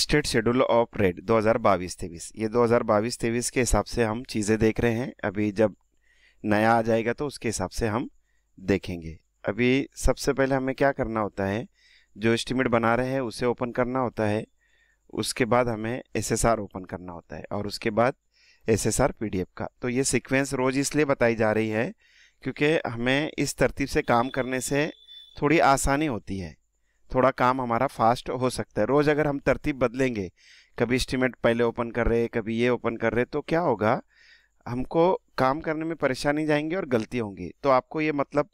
state schedule of red 2022-23 ये 2022-23 के हिसाब से हम चीज़ें देख रहे हैं अभी जब नया आ जाएगा तो उसके हिसाब से हम देखेंगे अभी सबसे पहले हमें क्या करना होता है जो एस्टिमेट बना रहे हैं उसे ओपन करना होता है उसके बाद हमें एस ओपन करना होता है और उसके बाद एस एस का तो ये सीक्वेंस रोज़ इसलिए बताई जा रही है क्योंकि हमें इस तरतीब से काम करने से थोड़ी आसानी होती है थोड़ा काम हमारा फास्ट हो सकता है रोज़ अगर हम तरतीब बदलेंगे कभी इस्टीमेट पहले ओपन कर रहे कभी ये ओपन कर रहे हैं तो क्या होगा हमको काम करने में परेशानी जाएंगी और गलती होंगी तो आपको ये मतलब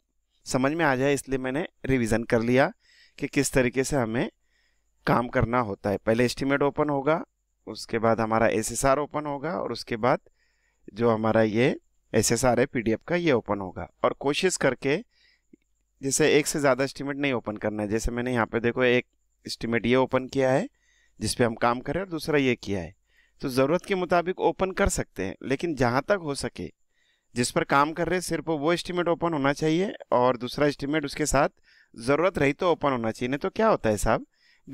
समझ में आ जाए इसलिए मैंने रिवीजन कर लिया कि किस तरीके से हमें काम करना होता है पहले एस्टीमेट ओपन होगा उसके बाद हमारा एस ओपन होगा और उसके बाद जो हमारा ये एस एस आर है पी का ये ओपन होगा और कोशिश करके जैसे एक से ज़्यादा इस्टीमेट नहीं ओपन करना है जैसे मैंने यहाँ पे देखो एक इस्टीमेट ये ओपन किया है जिसपे हम काम करें और दूसरा ये किया है तो ज़रूरत के मुताबिक ओपन कर सकते हैं लेकिन जहाँ तक हो सके जिस पर काम कर रहे सिर्फ वो इस्टीमेट ओपन होना चाहिए और दूसरा इस्टीमेट उसके साथ ज़रूरत रही तो ओपन होना चाहिए नहीं तो क्या होता है साहब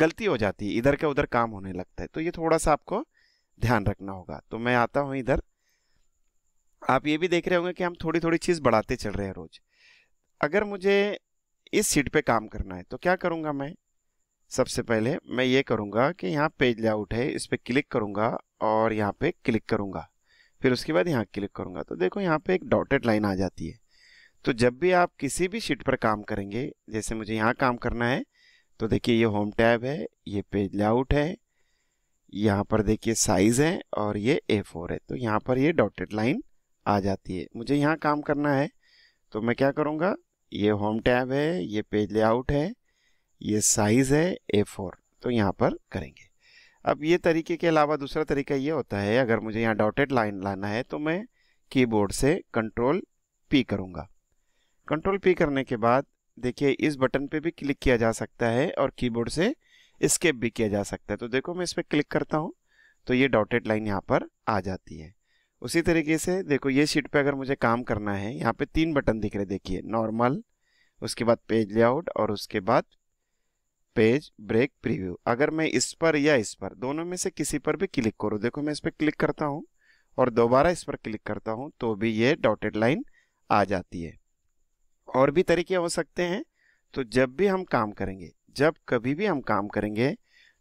गलती हो जाती है इधर के उधर काम होने लगता है तो ये थोड़ा सा आपको ध्यान रखना होगा तो मैं आता हूँ इधर आप ये भी देख रहे होंगे कि हम थोड़ी थोड़ी चीज़ बढ़ाते चल रहे हैं रोज़ अगर मुझे इस सीट पे काम करना है तो क्या करूँगा मैं सबसे पहले मैं ये करूँगा कि यहाँ पेज लेआउट है इस पर क्लिक करूँगा और यहाँ पे क्लिक करूँगा फिर उसके बाद यहाँ क्लिक करूँगा तो देखो यहाँ पे एक डॉटेड लाइन आ जाती है तो जब भी आप किसी भी शीट पर काम करेंगे जैसे मुझे यहाँ काम करना है तो देखिए ये होम टैब है ये पेज लेआउट है यहाँ पर देखिए साइज़ है और ये ए फोर है तो यहाँ पर ये डॉटेड लाइन आ जाती है मुझे यहाँ काम करना है तो मैं क्या करूँगा ये होम टैब है ये पेज लेआउट है ये साइज़ है ए फोर तो यहाँ पर करेंगे अब ये तरीके के अलावा दूसरा तरीका ये होता है अगर मुझे यहाँ डॉटेड लाइन लाना है तो मैं कीबोर्ड से कंट्रोल पी करूँगा कंट्रोल पी करने के बाद देखिए इस बटन पे भी क्लिक किया जा सकता है और कीबोर्ड से स्केप भी किया जा सकता है तो देखो मैं इस पर क्लिक करता हूँ तो ये डॉटेड लाइन यहाँ पर आ जाती है उसी तरीके से देखो ये शीट पे अगर मुझे काम करना है यहाँ पे तीन बटन दिख रहे देखिए नॉर्मल उसके बाद पेज लेआउट और उसके बाद पेज ब्रेक प्रीव्यू अगर मैं इस पर या इस पर दोनों में से किसी पर भी क्लिक करूँ देखो मैं इस पर क्लिक करता हूँ और दोबारा इस पर क्लिक करता हूँ तो भी ये डॉटेड लाइन आ जाती है और भी तरीके हो सकते हैं तो जब भी हम काम करेंगे जब कभी भी हम काम करेंगे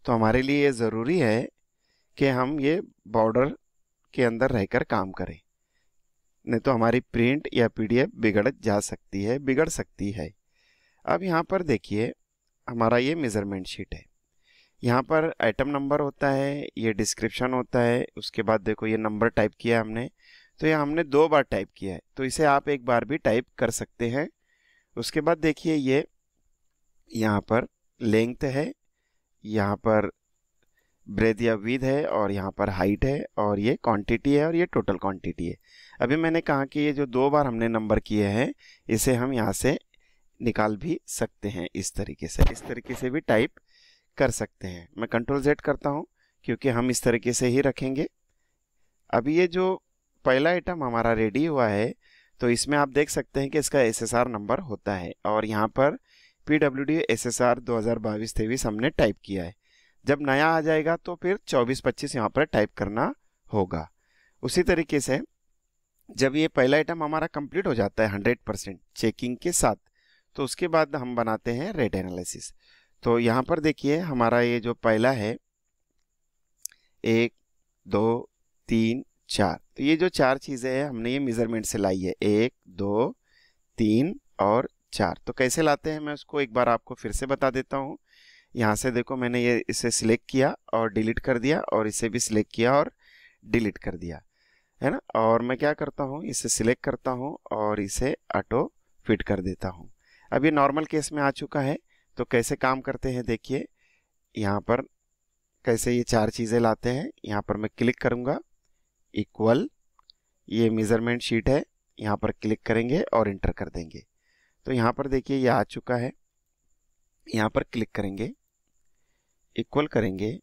तो हमारे लिए ये ज़रूरी है कि हम ये बॉर्डर के अंदर रहकर काम करें नहीं तो हमारी प्रिंट या पीडीएफ बिगड़ जा सकती है बिगड़ सकती है अब यहाँ पर देखिए हमारा ये मेज़रमेंट शीट है यहाँ पर आइटम नंबर होता है ये डिस्क्रिप्शन होता है उसके बाद देखो ये नंबर टाइप किया हमने तो ये हमने दो बार टाइप किया है तो इसे आप एक बार भी टाइप कर सकते हैं उसके बाद देखिए ये यहाँ पर लेंथ है यहाँ पर ब्रेथ या विद है और यहाँ पर हाइट है और ये क्वांटिटी है और ये टोटल क्वांटिटी है अभी मैंने कहा कि ये जो दो बार हमने नंबर किए हैं इसे हम यहाँ से निकाल भी सकते हैं इस तरीके से इस तरीके से भी टाइप कर सकते हैं मैं कंट्रोल जेड करता हूँ क्योंकि हम इस तरीके से ही रखेंगे अभी ये जो पहला आइटम हमारा रेडी हुआ है तो इसमें आप देख सकते हैं कि इसका एस नंबर होता है और यहाँ पर P W D S S हमने टाइप किया है जब नया आ जाएगा तो फिर 24-25 यहाँ पर टाइप करना होगा उसी तरीके से जब ये पहला आइटम हमारा कंप्लीट हो जाता है 100 परसेंट चेकिंग के साथ तो उसके बाद हम बनाते हैं रेट एनालिसिस तो यहाँ पर देखिए हमारा ये जो पहला है एक दो तीन चार तो ये जो चार चीज़ें हैं हमने ये मेज़रमेंट से लाई है एक दो तीन और चार तो कैसे लाते हैं मैं उसको एक बार आपको फिर से बता देता हूँ यहाँ से देखो मैंने ये इसे सिलेक्ट किया और डिलीट कर दिया और इसे भी सिलेक्ट किया और डिलीट कर दिया है ना और मैं क्या करता हूँ इसे सिलेक्ट करता हूँ और इसे ऑटो फिट कर देता हूँ अब ये नॉर्मल केस में आ चुका है तो कैसे काम करते हैं देखिए यहाँ पर कैसे ये चार चीज़ें लाते हैं यहाँ पर मैं क्लिक करूँगा इक्वल ये मेज़रमेंट शीट है यहाँ पर क्लिक करेंगे और इंटर कर देंगे तो यहाँ पर देखिए ये आ चुका है यहाँ पर क्लिक करेंगे इक्वल करेंगे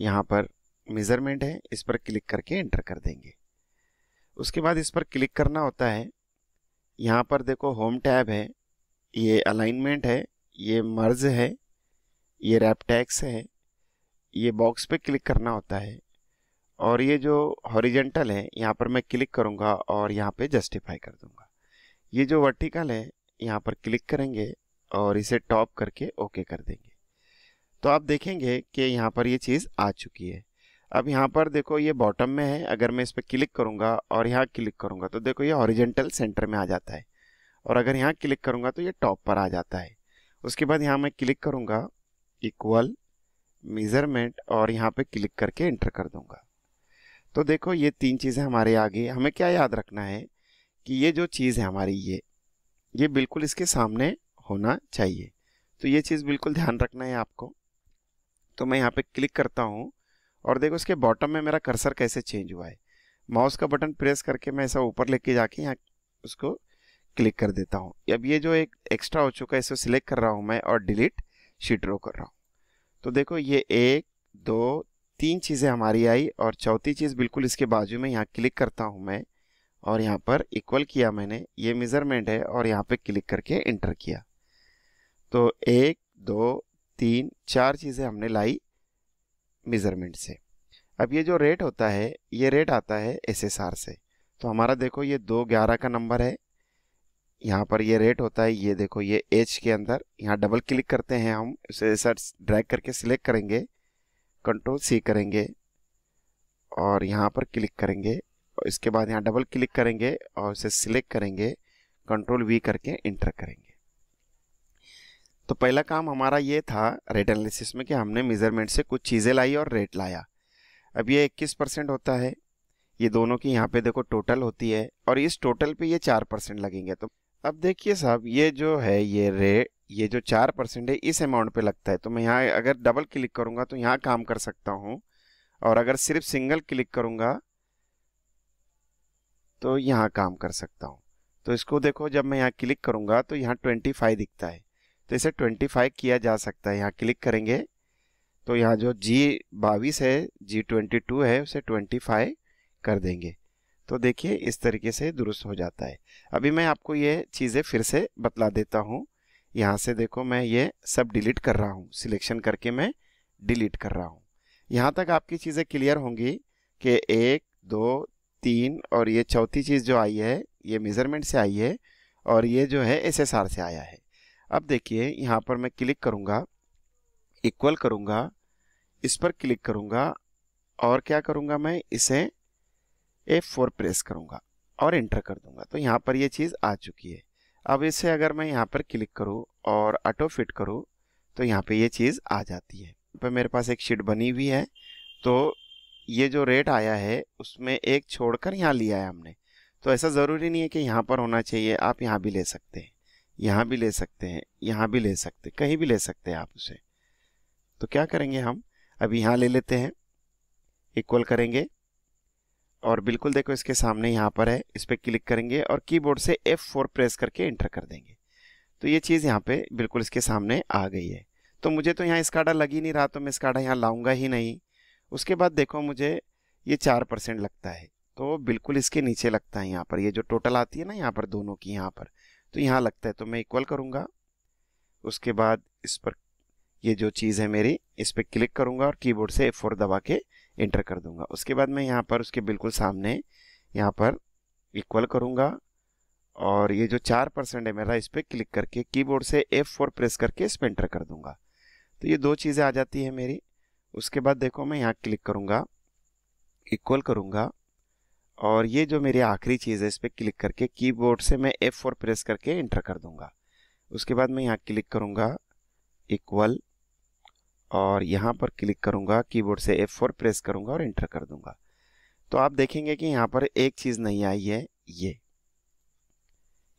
यहाँ पर मेज़रमेंट है इस पर क्लिक करके एंटर कर देंगे उसके बाद इस पर क्लिक करना होता है यहाँ पर देखो होम टैब है ये अलाइनमेंट है ये मर्ज है ये रैप टैक्स है ये बॉक्स पे क्लिक करना होता है और ये जो हॉरिजेंटल है यहाँ पर मैं क्लिक करूँगा और यहाँ पे जस्टिफाई कर दूँगा ये जो वर्टिकल है यहाँ पर क्लिक करेंगे और इसे टॉप करके ओके कर देंगे तो आप देखेंगे कि यहाँ पर ये चीज़ आ चुकी है अब यहाँ पर देखो ये बॉटम में है अगर मैं इस पर क्लिक करूँगा और यहाँ क्लिक करूँगा तो देखो ये ऑरिजेंटल सेंटर में आ जाता है और अगर यहाँ क्लिक करूँगा तो ये टॉप पर आ जाता है उसके बाद यहाँ मैं क्लिक करूँगा इक्वल मेज़रमेंट और यहाँ पे क्लिक करके एंटर कर दूँगा तो देखो ये तीन चीज़ें हमारे आगे हमें क्या याद रखना है कि ये जो चीज़ है हमारी ये ये बिल्कुल इसके सामने होना चाहिए तो ये चीज़ बिल्कुल ध्यान रखना है आपको तो मैं यहाँ पे क्लिक करता हूँ और देखो इसके बॉटम में मेरा कर्सर कैसे चेंज हुआ है माउस का बटन प्रेस करके मैं ऐसा ऊपर लेके जाके यहाँ उसको क्लिक कर देता हूँ अब ये जो एक एक्स्ट्रा हो चुका है इसको सिलेक्ट कर रहा हूँ मैं और डिलीट शीट रो कर रहा हूँ तो देखो ये एक दो तीन चीज़ें हमारी आई और चौथी चीज़ बिल्कुल इसके बाजू में यहाँ क्लिक करता हूँ मैं और यहाँ पर इक्वल किया मैंने ये मेज़रमेंट है और यहाँ पे क्लिक करके इंटर किया तो एक दो तीन चार चीज़ें हमने लाई मेज़रमेंट से अब ये जो रेट होता है ये रेट आता है एसएसआर से तो हमारा देखो ये दो ग्यारह का नंबर है यहाँ पर ये रेट होता है ये देखो ये एच के अंदर यहाँ डबल क्लिक करते हैं हम उसे सर्च ड्रैग करके सिलेक्ट करेंगे कंट्रोल सी करेंगे और यहाँ पर क्लिक करेंगे और इसके बाद यहाँ डबल क्लिक करेंगे और उसे सिलेक्ट करेंगे कंट्रोल वी करके इंटर करेंगे तो पहला काम हमारा ये था रेट एनालिसिस में कि हमने मेज़रमेंट से कुछ चीज़ें लाई और रेट लाया अब ये इक्कीस परसेंट होता है ये दोनों की यहाँ पे देखो टोटल होती है और इस टोटल पे ये चार परसेंट लगेंगे तो अब देखिए साहब ये जो है ये रेट ये जो चार परसेंट है इस अमाउंट पे लगता है तो मैं यहाँ अगर डबल क्लिक करूँगा तो यहाँ काम कर सकता हूँ और अगर सिर्फ सिंगल क्लिक करूँगा तो यहाँ काम कर सकता हूँ तो इसको देखो जब मैं यहाँ क्लिक करूँगा तो यहाँ ट्वेंटी फाइव दिखता है तो इसे 25 किया जा सकता है यहाँ क्लिक करेंगे तो यहाँ जो जी बाईस है जी ट्वेंटी टू है उसे ट्वेंटी फाइव कर देंगे तो देखिए इस तरीके से दुरुस्त हो जाता है अभी मैं आपको ये चीज़ें फिर से बतला देता हूँ यहाँ से देखो मैं ये सब डिलीट कर रहा हूँ सिलेक्शन करके मैं डिलीट कर रहा हूँ यहाँ तक आपकी चीज़ें क्लियर होंगी कि एक दो तीन और ये चौथी चीज़ जो आई है ये मेज़रमेंट से आई है और ये जो है आर से आया है अब देखिए यहाँ पर मैं क्लिक करूँगा इक्वल करूँगा इस पर क्लिक करूँगा और क्या करूँगा मैं इसे F4 प्रेस करूँगा और इंटर कर दूँगा तो यहाँ पर ये यह चीज़ आ चुकी है अब इसे अगर मैं यहाँ पर क्लिक करूँ और ऑटो फिट करूँ तो यहाँ पे ये यह चीज़ आ जाती है पर मेरे पास एक शीट बनी हुई है तो ये जो रेट आया है उसमें एक छोड़कर यहाँ लिया है हमने तो ऐसा ज़रूरी नहीं है कि यहाँ पर होना चाहिए आप यहाँ भी ले सकते हैं यहाँ भी ले सकते हैं यहाँ भी ले सकते कहीं भी ले सकते हैं आप उसे तो क्या करेंगे हम अब यहाँ ले लेते हैं इक्वल करेंगे और बिल्कुल देखो इसके सामने यहाँ पर है इस पर क्लिक करेंगे और कीबोर्ड से F4 प्रेस करके एंटर कर देंगे तो ये चीज़ यहाँ पे बिल्कुल इसके सामने आ गई है तो मुझे तो यहाँ इसकाडा लग ही नहीं रहा तो मैं इसकाडा यहाँ लाऊंगा ही नहीं उसके बाद देखो मुझे ये चार परसेंट लगता है तो बिल्कुल इसके नीचे लगता है यहाँ पर ये जो टोटल आती है ना यहाँ पर दोनों की यहाँ पर तो यहाँ लगता है तो मैं इक्वल करूँगा उसके बाद इस पर ये जो चीज़ है मेरी इस पर क्लिक करूँगा और कीबोर्ड से F4 दबा के इंटर कर दूंगा उसके बाद मैं यहाँ पर उसके बिल्कुल सामने यहाँ पर इक्वल करूँगा और ये जो चार परसेंट है मेरा इस पर क्लिक करके कीबोर्ड से F4 प्रेस करके इस पर इंटर कर दूंगा तो ये दो चीज़ें आ जाती है मेरी उसके बाद देखो मैं यहाँ क्लिक करूँगा इक्वल करूँगा और ये जो मेरी आखिरी चीज़ है इस पर क्लिक करके कीबोर्ड से मैं F4 प्रेस करके इंटर कर दूंगा उसके बाद मैं यहाँ क्लिक करूँगा इक्वल और यहाँ पर क्लिक करूँगा कीबोर्ड से F4 प्रेस करूँगा और इंटर कर दूँगा तो आप देखेंगे कि यहाँ पर एक चीज़ नहीं आई है ये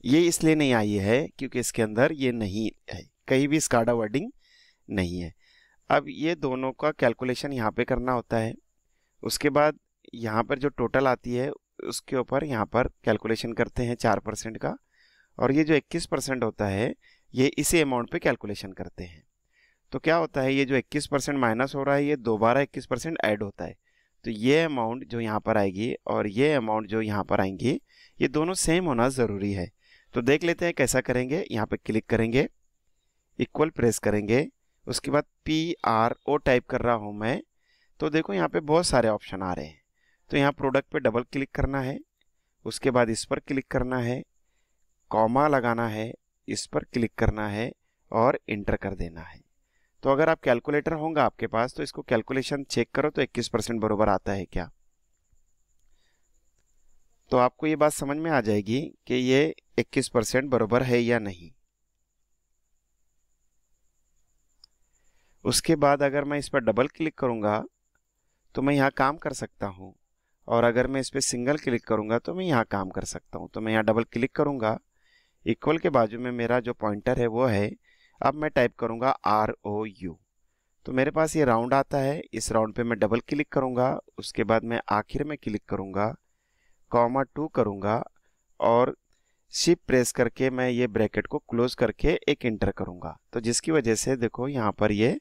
ये इसलिए नहीं आई है क्योंकि इसके अंदर ये नहीं है कहीं भी स्काडा वर्डिंग नहीं है अब ये दोनों का कैलकुलेशन यहाँ पर करना होता है उसके बाद यहाँ पर जो टोटल आती है उसके ऊपर यहाँ पर कैलकुलेशन करते हैं चार परसेंट का और ये जो इक्कीस परसेंट होता है ये इसी अमाउंट पे कैलकुलेशन करते हैं तो क्या होता है ये जो इक्कीस परसेंट माइनस हो रहा है ये दोबारा इक्कीस परसेंट ऐड होता है तो ये अमाउंट जो यहाँ पर आएगी और ये अमाउंट जो यहाँ पर आएंगी ये दोनों सेम होना ज़रूरी है तो देख लेते हैं कैसा करेंगे यहाँ पर क्लिक करेंगे इक्वल प्रेस करेंगे उसके बाद पी आर ओ टाइप कर रहा हूँ मैं तो देखो यहाँ पे बहुत सारे ऑप्शन आ रहे हैं तो यहाँ प्रोडक्ट पे डबल क्लिक करना है उसके बाद इस पर क्लिक करना है कॉमा लगाना है इस पर क्लिक करना है और इंटर कर देना है तो अगर आप कैलकुलेटर होगा आपके पास तो इसको कैलकुलेशन चेक करो तो 21 परसेंट बरोबर आता है क्या तो आपको ये बात समझ में आ जाएगी कि ये 21 परसेंट बरोबर है या नहीं उसके बाद अगर मैं इस पर डबल क्लिक करूंगा तो मैं यहाँ काम कर सकता हूँ और अगर मैं इस पर सिंगल क्लिक करूँगा तो मैं यहाँ काम कर सकता हूँ तो मैं यहाँ डबल क्लिक करूँगा इक्वल के बाजू में मेरा जो पॉइंटर है वो है अब मैं टाइप करूँगा आर ओ यू तो मेरे पास ये राउंड आता है इस राउंड पे मैं डबल क्लिक करूँगा उसके बाद मैं आखिर में क्लिक करूँगा कॉमा टू करूँगा और शिप प्रेस करके मैं ये ब्रैकेट को क्लोज करके एक इंटर करूँगा तो जिसकी वजह से देखो यहाँ पर ये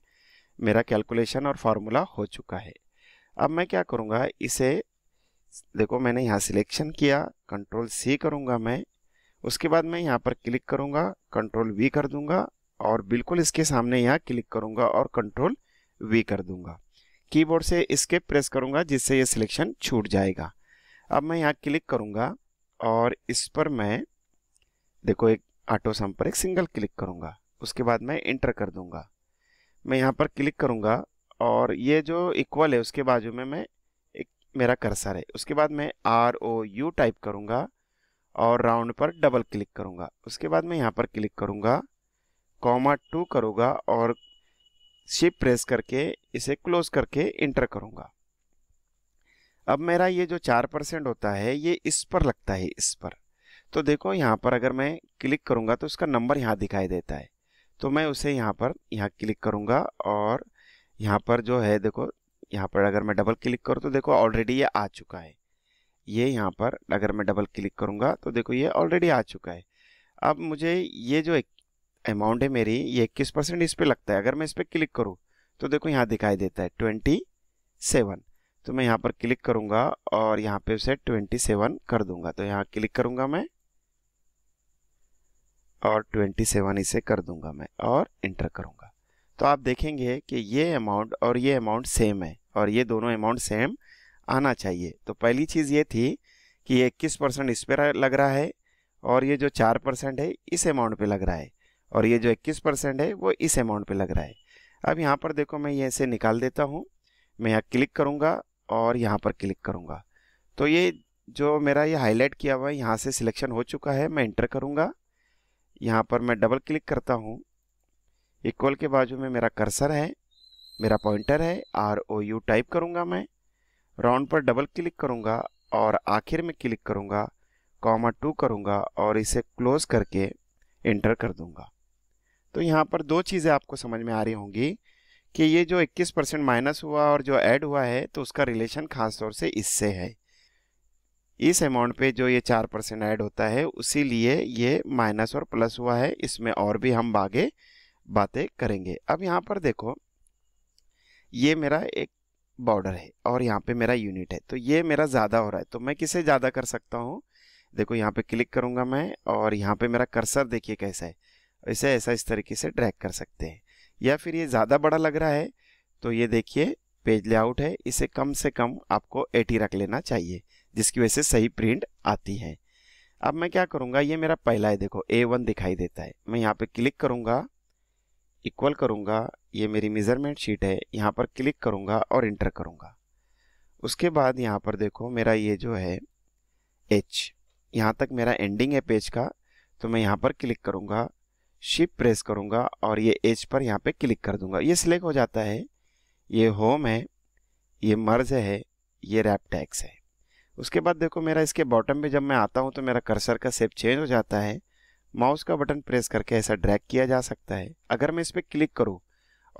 मेरा कैलकुलेशन और फार्मूला हो चुका है अब मैं क्या करूँगा इसे देखो मैंने यहाँ सिलेक्शन किया कंट्रोल सी करूँगा मैं उसके बाद मैं यहाँ पर क्लिक करूँगा कंट्रोल वी कर दूँगा और बिल्कुल इसके सामने यहाँ क्लिक करूँगा और कंट्रोल वी कर दूँगा कीबोर्ड से इसके प्रेस करूँगा जिससे ये सिलेक्शन छूट जाएगा अब मैं यहाँ क्लिक करूँगा और इस पर मैं देखो एक ऑटो सम पर एक सिंगल क्लिक करूँगा उसके बाद मैं इंटर कर दूँगा मैं यहाँ पर क्लिक करूँगा और ये जो इक्वल है उसके बाजू में मैं मेरा कर्सर है उसके बाद मैं आर ओ यू टाइप करूँगा और राउंड पर डबल क्लिक करूँगा उसके बाद मैं यहाँ पर क्लिक करूँगा कॉमा टू करूँगा और शिप प्रेस करके इसे क्लोज करके इंटर करूँगा अब मेरा ये जो चार परसेंट होता है ये इस पर लगता है इस पर तो देखो यहाँ पर अगर मैं क्लिक करूँगा तो उसका नंबर यहाँ दिखाई देता है तो मैं उसे यहाँ पर यहाँ क्लिक करूँगा और यहाँ पर जो है देखो यहाँ पर अगर मैं डबल क्लिक करूँ तो देखो ऑलरेडी ये आ चुका है ये यहाँ पर अगर मैं डबल क्लिक करूँगा तो देखो ये ऑलरेडी आ चुका है अब मुझे ये जो अमाउंट है मेरी ये इक्कीस परसेंट इस पर लगता है अगर मैं इस पर क्लिक करूँ तो देखो यहाँ दिखाई देता है ट्वेंटी सेवन तो मैं यहाँ पर क्लिक करूँगा और यहाँ पे उसे ट्वेंटी सेवन कर दूंगा तो यहाँ क्लिक करूँगा मैं और ट्वेंटी सेवन इसे कर दूंगा मैं और इंटर करूँगा तो आप देखेंगे कि ये अमाउंट और ये अमाउंट सेम है और ये दोनों अमाउंट सेम आना चाहिए तो पहली चीज़ ये थी कि ये इक्कीस परसेंट इस पर लग रहा है और ये जो चार परसेंट है इस अमाउंट पे लग रहा है और ये जो इक्कीस परसेंट है वो इस अमाउंट पे लग रहा है अब यहाँ पर देखो मैं ये ऐसे निकाल देता हूँ मैं यहाँ क्लिक करूँगा और यहाँ पर क्लिक करूँगा तो ये जो मेरा ये हाईलाइट किया हुआ है यहाँ से सिलेक्शन हो चुका है मैं इंटर करूँगा यहाँ पर मैं डबल क्लिक करता हूँ इक्वल के बाजू में मेरा कर्सर है मेरा पॉइंटर है आर ओ यू टाइप करूँगा मैं राउंड पर डबल क्लिक करूँगा और आखिर में क्लिक करूँगा कॉमा टू करूँगा और इसे क्लोज करके इंटर कर दूँगा तो यहाँ पर दो चीज़ें आपको समझ में आ रही होंगी कि ये जो 21 परसेंट माइनस हुआ और जो ऐड हुआ है तो उसका रिलेशन खास तौर से इससे है इस अमाउंट पे जो ये चार परसेंट ऐड होता है उसी लिए ये माइनस और प्लस हुआ है इसमें और भी हम आगे बातें करेंगे अब यहाँ पर देखो ये मेरा एक बॉर्डर है और यहाँ पे मेरा यूनिट है तो ये मेरा ज़्यादा हो रहा है तो मैं किसे ज़्यादा कर सकता हूँ देखो यहाँ पे क्लिक करूँगा मैं और यहाँ पे मेरा कर्सर देखिए कैसा है इसे ऐसा इस तरीके से ड्रैग कर सकते हैं या फिर ये ज़्यादा बड़ा लग रहा है तो ये देखिए पेज लेआउट है इसे कम से कम आपको एटी रख लेना चाहिए जिसकी वजह से सही प्रिंट आती है अब मैं क्या करूँगा ये मेरा पहला है देखो ए वन दिखाई देता है मैं यहाँ पर क्लिक करूँगा इक्वल करूँगा ये मेरी मेज़रमेंट शीट है यहाँ पर क्लिक करूँगा और इंटर करूँगा उसके बाद यहाँ पर देखो मेरा ये जो है एच यहाँ तक मेरा एंडिंग है पेज का तो मैं यहाँ पर क्लिक करूँगा शिप प्रेस करूँगा और ये एच पर यहाँ पे क्लिक कर दूँगा ये सिलेक्ट हो जाता है ये होम है ये मर्ज है ये रैप टैक्स है उसके बाद देखो मेरा इसके बॉटम पे जब मैं आता हूँ तो मेरा कर्सर का सेप चेंज हो जाता है माउस का बटन प्रेस करके ऐसा ड्रैग किया जा सकता है अगर मैं इस पर क्लिक करूँ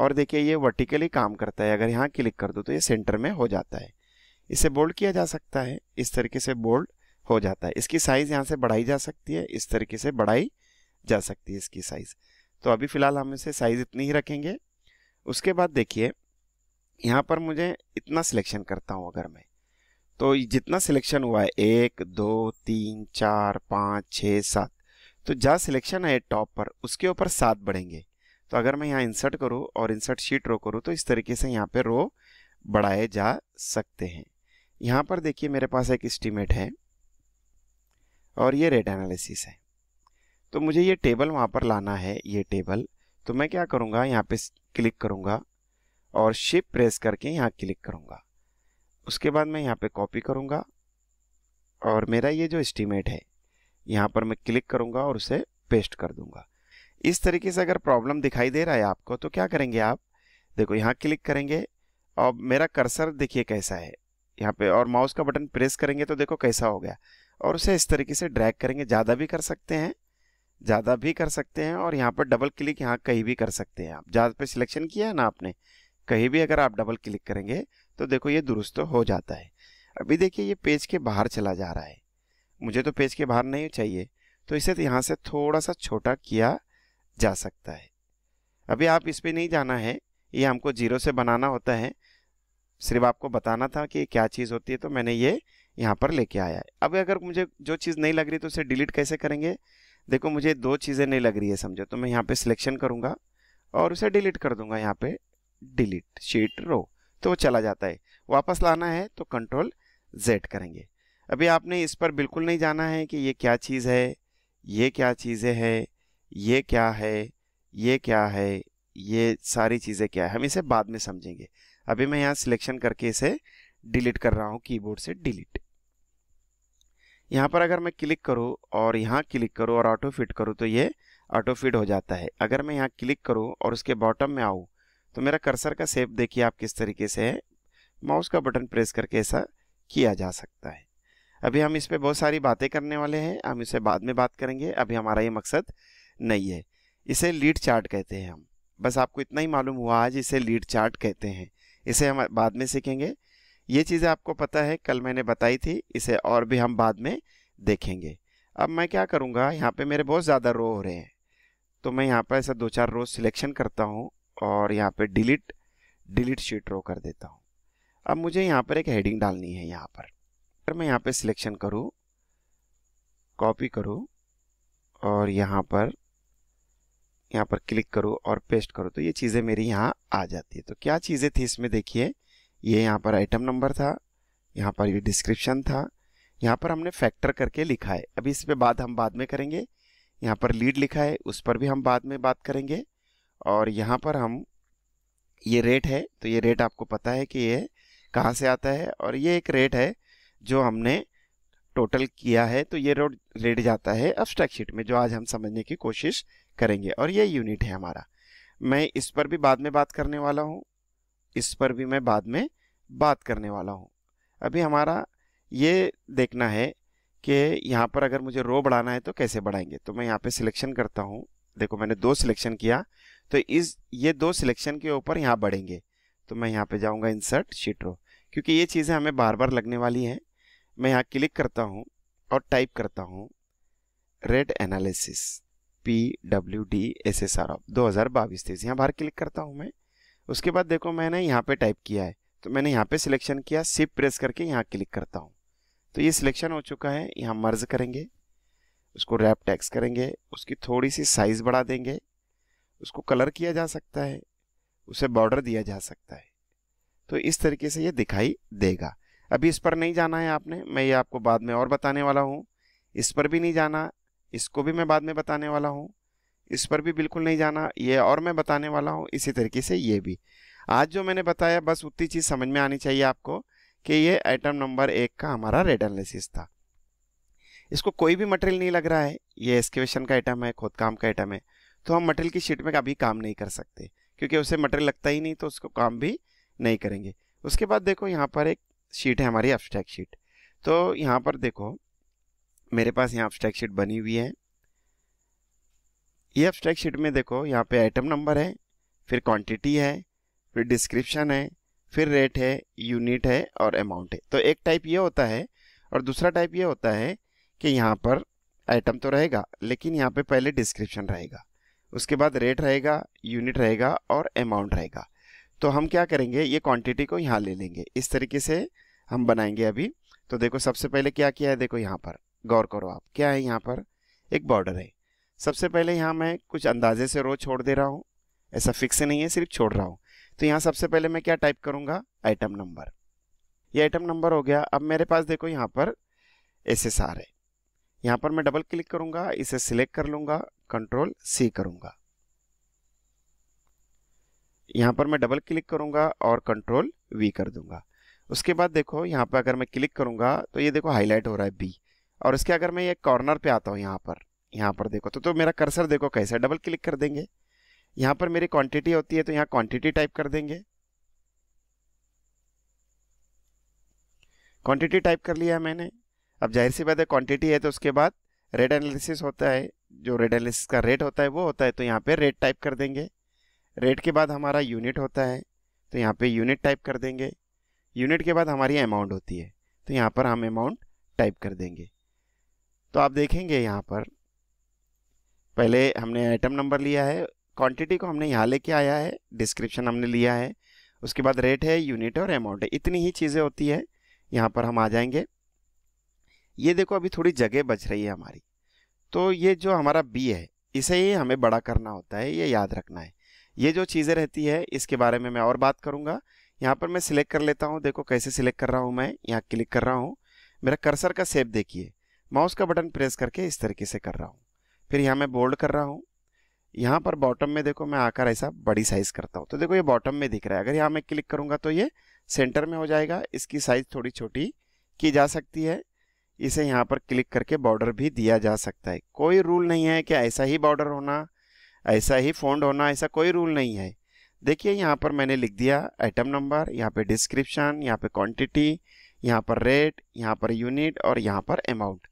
और देखिए ये वर्टिकली काम करता है अगर यहाँ क्लिक कर दूँ तो ये सेंटर में हो जाता है इसे बोल्ड किया जा सकता है इस तरीके से बोल्ड हो जाता है इसकी साइज़ यहाँ से बढ़ाई जा सकती है इस तरीके से बढ़ाई जा सकती है इसकी साइज़ तो अभी फ़िलहाल हम इसे साइज़ इतनी ही रखेंगे उसके बाद देखिए यहाँ पर मुझे इतना सिलेक्शन करता हूँ अगर मैं तो जितना सिलेक्शन हुआ है एक दो तीन चार पाँच छः सात तो जहाँ सिलेक्शन है टॉप पर उसके ऊपर सात बढ़ेंगे तो अगर मैं यहाँ इंसर्ट करूँ और इंसर्ट शीट रो करूँ तो इस तरीके से यहाँ पे रो बढ़ाए जा सकते हैं यहाँ पर देखिए मेरे पास एक इस्टीमेट है और ये रेट एनालिसिस है तो मुझे ये टेबल वहाँ पर लाना है ये टेबल तो मैं क्या करूँगा यहाँ पे क्लिक करूँगा और शिप प्रेस करके यहाँ क्लिक करूँगा उसके बाद मैं यहाँ पे कॉपी करूँगा और मेरा ये जो इस्टीमेट है यहाँ पर मैं क्लिक करूँगा और उसे पेस्ट कर दूंगा इस तरीके से अगर प्रॉब्लम दिखाई दे रहा है आपको तो क्या करेंगे आप देखो यहाँ क्लिक करेंगे और मेरा कर्सर देखिए कैसा है यहाँ पे और माउस का बटन प्रेस करेंगे तो देखो कैसा हो गया और उसे इस तरीके से ड्रैग करेंगे ज़्यादा भी कर सकते हैं ज़्यादा भी कर सकते हैं और यहाँ पर डबल क्लिक यहाँ कहीं भी कर सकते हैं आप ज़्यादा पे सिलेक्शन किया है ना आपने कहीं भी अगर आप डबल क्लिक करेंगे तो देखो ये दुरुस्त हो जाता है अभी देखिए ये पेज के बाहर चला जा रहा है मुझे तो पेज के बाहर नहीं चाहिए तो इसे यहाँ से थोड़ा सा छोटा किया जा सकता है अभी आप इस पर नहीं जाना है ये हमको जीरो से बनाना होता है सिर्फ आपको बताना था कि क्या चीज़ होती है तो मैंने ये यहाँ पर लेके आया है अब अगर मुझे जो चीज़ नहीं लग रही तो उसे डिलीट कैसे करेंगे देखो मुझे दो चीज़ें नहीं लग रही है समझो तो मैं यहाँ पे सिलेक्शन करूँगा और उसे डिलीट कर दूंगा यहाँ पे डिलीट शीट रो तो वो चला जाता है वापस लाना है तो कंट्रोल जेड करेंगे अभी आपने इस पर बिल्कुल नहीं जाना है कि ये क्या चीज़ है ये क्या चीज़ें है ये क्या है ये क्या है ये सारी चीज़ें क्या है हम इसे बाद में समझेंगे अभी मैं यहाँ सिलेक्शन करके इसे डिलीट कर रहा हूँ कीबोर्ड से डिलीट यहाँ पर अगर मैं क्लिक करूँ और यहाँ क्लिक करूँ और ऑटो फिट करूँ तो ये ऑटो फिट हो जाता है अगर मैं यहाँ क्लिक करूँ और उसके बॉटम में आऊँ तो मेरा कर्सर का सेप देखिए आप किस तरीके से है माउस का बटन प्रेस करके ऐसा किया जा सकता है अभी हम इस पर बहुत सारी बातें करने वाले हैं हम इसे बाद में बात करेंगे अभी हमारा ये मकसद नहीं है इसे लीड चार्ट कहते हैं हम बस आपको इतना ही मालूम हुआ आज इसे लीड चार्ट कहते हैं इसे हम बाद में सीखेंगे ये चीज़ें आपको पता है कल मैंने बताई थी इसे और भी हम बाद में देखेंगे अब मैं क्या करूँगा यहाँ पे मेरे बहुत ज़्यादा रो हो रहे हैं तो मैं यहाँ पर ऐसा दो चार रो सिलेक्शन करता हूँ और यहाँ पे डिलीट डिलीट शीट रो कर देता हूँ अब मुझे यहाँ पर एक हेडिंग डालनी है यहाँ पर अगर मैं यहाँ पे सिलेक्शन करूँ कॉपी करूँ और यहाँ पर यहाँ पर क्लिक करूँ और पेस्ट करूँ तो ये चीज़ें मेरी यहाँ आ जाती है तो क्या चीज़ें थी इसमें देखिए ये यहाँ पर आइटम नंबर था यहाँ पर ये डिस्क्रिप्शन था यहाँ पर हमने फैक्टर करके लिखा है अभी इस पर बात हम बाद में करेंगे यहाँ पर लीड लिखा है उस पर भी हम बाद में बात करेंगे और यहाँ पर हम ये रेट है तो ये रेट आपको पता है कि ये कहाँ से आता है और ये एक रेट है जो हमने टोटल किया है तो ये रोड रेड जाता है अब शीट में जो आज हम समझने की कोशिश करेंगे और ये यूनिट है हमारा मैं इस पर भी बाद में बात करने वाला हूँ इस पर भी मैं बाद में बात करने वाला हूँ अभी हमारा ये देखना है कि यहाँ पर अगर मुझे रो बढ़ाना है तो कैसे बढ़ाएंगे तो मैं यहाँ पे सिलेक्शन करता हूँ देखो मैंने दो सिलेक्शन किया तो इस ये दो सिलेक्शन के ऊपर यहाँ बढ़ेंगे तो मैं यहाँ पे जाऊँगा इंसर्ट शीट रो क्योंकि ये चीज़ें हमें बार बार लगने वाली हैं मैं यहाँ क्लिक करता हूँ और टाइप करता हूँ red analysis P W D S S R of दो हज़ार बाईस तेईस तो यहाँ बाहर क्लिक करता हूँ मैं उसके बाद देखो मैंने यहाँ पे टाइप किया है तो मैंने यहाँ पे सिलेक्शन किया सिप प्रेस करके यहाँ क्लिक करता हूँ तो ये सिलेक्शन हो चुका है यहाँ मर्ज करेंगे उसको रैप टैक्स करेंगे उसकी थोड़ी सी साइज़ बढ़ा देंगे उसको कलर किया जा सकता है उसे बॉर्डर दिया जा सकता है तो इस तरीके से ये दिखाई देगा अभी इस पर नहीं जाना है आपने मैं ये आपको बाद में और बताने वाला हूँ इस पर भी नहीं जाना इसको भी मैं बाद में बताने वाला हूँ इस पर भी बिल्कुल नहीं जाना ये और मैं बताने वाला हूँ इसी तरीके से ये भी आज जो मैंने बताया बस उतनी चीज़ समझ में आनी चाहिए आपको कि ये आइटम नंबर एक का हमारा रेड एनालिसिस था इसको कोई भी मटेरियल नहीं लग रहा है ये एक्सकेवेशन का आइटम है खुद काम का आइटम है तो हम मटेरियल की शीट में अभी काम नहीं कर सकते क्योंकि उसे मटेरियल लगता ही नहीं तो उसको काम भी नहीं करेंगे उसके बाद देखो यहाँ पर एक शीट है हमारी एब्स्ट्रैक्ट शीट तो यहाँ पर देखो मेरे पास यहाँ एब्स्ट्रैक्ट शीट बनी हुई है ये एब्स्ट्रैक्ट शीट में देखो यहाँ पे आइटम नंबर है फिर क्वांटिटी है फिर डिस्क्रिप्शन है फिर रेट है यूनिट है और अमाउंट है तो एक टाइप ये होता है और दूसरा टाइप ये होता है कि यहाँ पर आइटम तो रहेगा लेकिन यहाँ पे पहले डिस्क्रिप्शन रहेगा उसके बाद रेट रहेगा यूनिट रहेगा और अमाउंट रहेगा तो हम क्या करेंगे ये क्वांटिटी को यहाँ ले लेंगे इस तरीके से हम बनाएंगे अभी तो देखो सबसे पहले क्या किया है देखो यहाँ पर गौर करो आप क्या है यहाँ पर एक बॉर्डर है सबसे पहले यहाँ मैं कुछ अंदाजे से रो छोड़ दे रहा हूँ ऐसा फिक्स नहीं है सिर्फ छोड़ रहा हूँ तो यहाँ सबसे पहले मैं क्या टाइप करूँगा आइटम नंबर ये आइटम नंबर हो गया अब मेरे पास देखो यहाँ पर एस एस आर है यहाँ पर मैं डबल क्लिक करूँगा इसे सिलेक्ट कर लूँगा कंट्रोल सी करूँगा यहाँ पर मैं डबल क्लिक करूँगा और कंट्रोल वी कर दूंगा उसके बाद देखो यहाँ पर अगर मैं क्लिक करूँगा तो ये देखो हाईलाइट हो रहा है बी और इसके अगर मैं ये कॉर्नर पे आता हूँ यहाँ पर यहाँ पर देखो तो तो मेरा कर्सर देखो कैसा डबल क्लिक कर देंगे यहाँ पर मेरी क्वांटिटी होती है तो यहाँ क्वांटिटी टाइप कर देंगे क्वांटिटी टाइप कर लिया है मैंने अब जाहिर सी बात है क्वांटिटी है तो उसके बाद रेट एनालिसिस होता है जो रेट एनालिसिस का रेट होता है वो होता है तो यहाँ पर रेट टाइप कर देंगे रेट के बाद हमारा यूनिट होता है तो यहाँ पर यूनिट टाइप कर देंगे यूनिट के बाद हमारी अमाउंट होती है तो यहाँ पर हम अमाउंट टाइप कर देंगे तो आप देखेंगे यहाँ पर पहले हमने आइटम नंबर लिया है क्वांटिटी को हमने यहाँ लेके आया है डिस्क्रिप्शन हमने लिया है उसके बाद रेट है यूनिट और अमाउंट है इतनी ही चीज़ें होती है यहाँ पर हम आ जाएंगे ये देखो अभी थोड़ी जगह बच रही है हमारी तो ये जो हमारा बी है इसे ही हमें बड़ा करना होता है ये याद रखना है ये जो चीज़ें रहती है इसके बारे में मैं और बात करूँगा यहाँ पर मैं सिलेक्ट कर लेता हूँ देखो कैसे सिलेक्ट कर रहा हूँ मैं यहाँ क्लिक कर रहा हूँ मेरा कर्सर का सेप देखिए माउस का बटन प्रेस करके इस तरीके से कर रहा हूँ फिर यहाँ मैं बोल्ड कर रहा हूँ यहाँ पर बॉटम में देखो मैं आकर ऐसा बड़ी साइज करता हूँ तो देखो ये बॉटम में दिख रहा है अगर यहाँ मैं क्लिक करूँगा तो ये सेंटर में हो जाएगा इसकी साइज थोड़ी छोटी की जा सकती है इसे यहाँ पर क्लिक करके बॉर्डर भी दिया जा सकता है कोई रूल नहीं है कि ऐसा ही बॉर्डर होना ऐसा ही फोन्ड होना ऐसा कोई रूल नहीं है देखिए यहाँ पर मैंने लिख दिया आइटम नंबर यहाँ पे डिस्क्रिप्शन यहाँ पे क्वांटिटी यहाँ पर रेट यहाँ पर यूनिट और यहाँ पर अमाउंट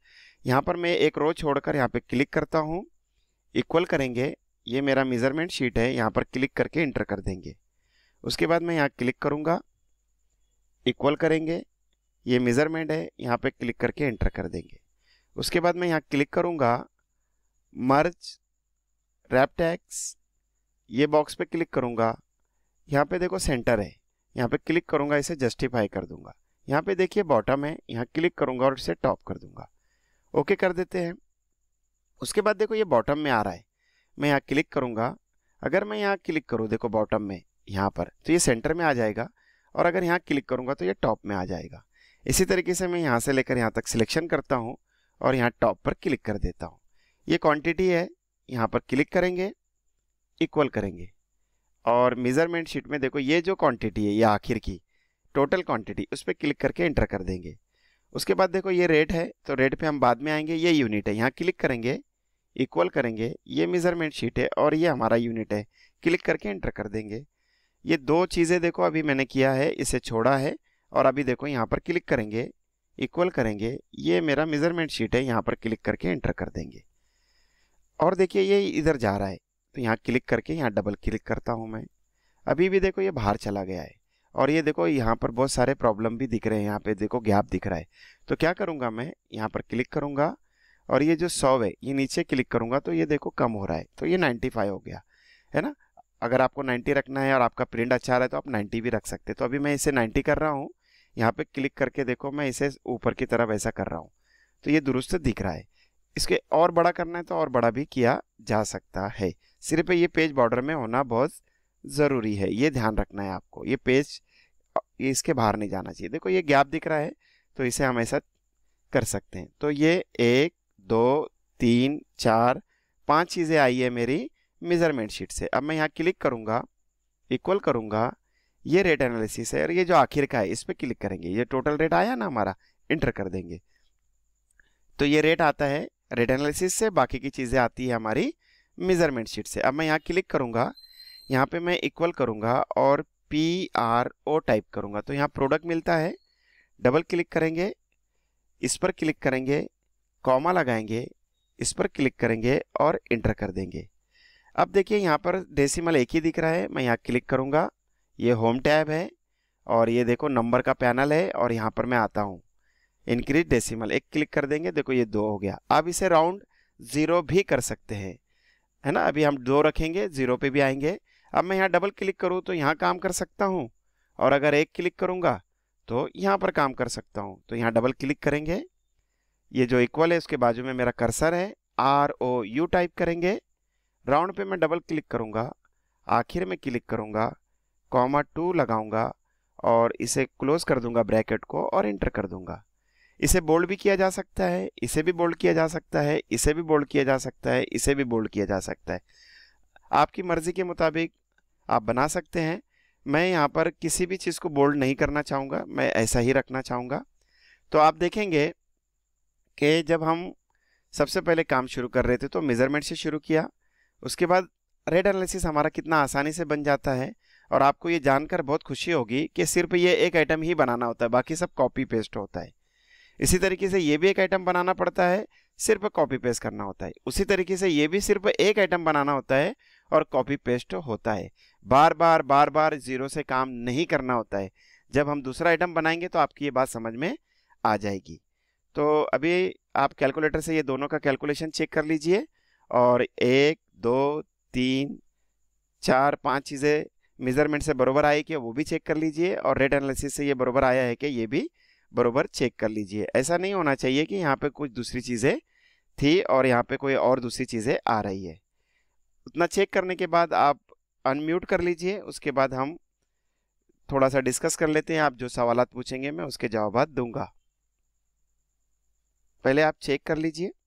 यहाँ पर मैं एक रो छोड़कर यहाँ पे क्लिक करता हूँ इक्वल करेंगे ये मेरा मेज़रमेंट शीट है यहाँ पर क्लिक करके इंटर कर देंगे उसके बाद मैं यहाँ क्लिक करूँगा इक्वल करेंगे ये मेज़रमेंट है यहाँ पर क्लिक करके इंटर कर देंगे उसके बाद मैं यहाँ क्लिक करूँगा मर्ज रैपटैक्स ये बॉक्स पे क्लिक करूँगा यहाँ पे देखो सेंटर है यहाँ पे क्लिक करूँगा इसे जस्टिफाई कर दूंगा यहाँ पे देखिए बॉटम है यहाँ क्लिक करूँगा और इसे टॉप कर दूंगा ओके कर देते हैं उसके बाद देखो ये बॉटम में आ रहा है मैं यहाँ क्लिक करूँगा अगर मैं यहाँ क्लिक करूँ देखो बॉटम में यहाँ पर तो ये सेंटर में आ जाएगा और अगर यहाँ क्लिक करूँगा तो ये टॉप में आ जाएगा इसी तरीके से मैं यहाँ से लेकर यहाँ तक सिलेक्शन करता हूँ और यहाँ टॉप पर क्लिक कर देता हूँ ये क्वांटिटी है यहाँ पर क्लिक करेंगे इक्वल करेंगे और मेज़रमेंट शीट में देखो ये जो क्वांटिटी है ये आखिर की टोटल क्वांटिटी उस पर क्लिक करके एंटर कर देंगे उसके बाद देखो ये रेट है तो रेट पे हम बाद में आएंगे ये यूनिट है यहाँ क्लिक करेंगे इक्वल करेंगे ये मेज़रमेंट शीट है और ये हमारा यूनिट है क्लिक करके एंटर कर देंगे ये दो चीज़ें देखो अभी मैंने किया है इसे छोड़ा है और अभी देखो यहाँ पर क्लिक करेंगे इक्वल करेंगे ये मेरा मेज़रमेंट शीट है यहाँ पर क्लिक करके एंटर कर देंगे और देखिए ये इधर जा रहा है तो यहाँ क्लिक करके यहाँ डबल क्लिक करता हूँ मैं अभी भी देखो ये बाहर चला गया है और ये देखो यहाँ पर बहुत सारे प्रॉब्लम भी दिख रहे हैं यहाँ पे देखो गैप दिख रहा है तो क्या करूँगा मैं यहाँ पर क्लिक करूँगा और ये जो सौ है ये नीचे क्लिक करूँगा तो ये देखो कम हो रहा है तो ये नाइन्टी हो गया है ना अगर आपको 90 रखना है और आपका प्रिंट अच्छा रहा है तो आप 90 भी रख सकते तो अभी मैं इसे नाइन्टी कर रहा हूँ यहाँ पर क्लिक करके देखो मैं इसे ऊपर की तरफ ऐसा कर रहा हूँ तो ये दुरुस्त दिख रहा है इसके और बड़ा करना है तो और बड़ा भी किया जा सकता है सिर्फ ये पेज बॉर्डर में होना बहुत ज़रूरी है ये ध्यान रखना है आपको ये पेज ये इसके बाहर नहीं जाना चाहिए देखो ये गैप दिख रहा है तो इसे हम ऐसा कर सकते हैं तो ये एक दो तीन चार पांच चीज़ें आई है मेरी मेज़रमेंट शीट से अब मैं यहाँ क्लिक करूँगा इक्वल करूँगा ये रेट एनालिसिस है और ये जो आखिर का है इस पर क्लिक करेंगे ये टोटल रेट आया ना हमारा इंटर कर देंगे तो ये रेट आता है रेट एनालिसिस से बाकी की चीज़ें आती है हमारी मेज़रमेंट शीट से अब मैं यहाँ क्लिक करूँगा यहाँ पे मैं इक्वल करूँगा और पी आर ओ टाइप करूँगा तो यहाँ प्रोडक्ट मिलता है डबल क्लिक करेंगे इस पर क्लिक करेंगे कॉमा लगाएंगे इस पर क्लिक करेंगे और इंटर कर देंगे अब देखिए यहाँ पर डेसिमल एक ही दिख रहा है मैं यहाँ क्लिक करूँगा ये होम टैब है और ये देखो नंबर का पैनल है और यहाँ पर मैं आता हूँ इंक्रीज डेसिमल एक क्लिक कर देंगे देखो ये दो हो गया अब इसे राउंड ज़ीरो भी कर सकते हैं है ना अभी हम दो रखेंगे ज़ीरो पे भी आएंगे अब मैं यहाँ डबल क्लिक करूँ तो यहाँ काम कर सकता हूँ और अगर एक क्लिक करूँगा तो यहाँ पर काम कर सकता हूँ तो यहाँ डबल क्लिक करेंगे ये जो इक्वल है उसके बाजू में मेरा कर्सर है आर ओ यू टाइप करेंगे राउंड पे मैं डबल क्लिक करूँगा आखिर में क्लिक करूँगा कॉमा टू लगाऊँगा और इसे क्लोज कर दूँगा ब्रैकेट को और इंटर कर दूँगा इसे बोल्ड भी किया जा सकता है इसे भी बोल्ड किया जा सकता है इसे भी बोल्ड किया जा सकता है इसे भी बोल्ड किया जा सकता है आपकी मर्जी के मुताबिक आप बना सकते हैं मैं यहाँ पर किसी भी चीज़ को बोल्ड नहीं करना चाहूँगा मैं ऐसा ही रखना चाहूँगा तो आप देखेंगे कि जब हम सबसे पहले काम शुरू कर रहे थे तो मेज़रमेंट से शुरू किया उसके बाद रेड एनालिसिस हमारा कितना आसानी से बन जाता है और आपको ये जानकर बहुत खुशी होगी कि सिर्फ ये एक आइटम ही बनाना होता है बाकी सब कॉपी पेस्ट होता है इसी तरीके से ये भी एक आइटम बनाना पड़ता है सिर्फ कॉपी पेस्ट करना होता है उसी तरीके से ये भी सिर्फ एक आइटम बनाना होता है और कॉपी पेस्ट होता है बार बार बार बार जीरो से काम नहीं करना होता है जब हम दूसरा आइटम बनाएंगे तो आपकी ये बात समझ में आ जाएगी तो अभी आप कैलकुलेटर से ये दोनों का कैलकुलेशन चेक कर लीजिए और एक दो तीन चार पांच चीज़ें मेजरमेंट से बरोबर आई कि वो भी चेक कर लीजिए और रेट एनालिसिस से ये बरोबर आया है कि ये भी बरोबर चेक कर लीजिए ऐसा नहीं होना चाहिए कि यहाँ पे कुछ दूसरी चीज़ें थी और यहाँ पे कोई और दूसरी चीज़ें आ रही है उतना चेक करने के बाद आप अनम्यूट कर लीजिए उसके बाद हम थोड़ा सा डिस्कस कर लेते हैं आप जो सवाल पूछेंगे मैं उसके जवाब दूंगा पहले आप चेक कर लीजिए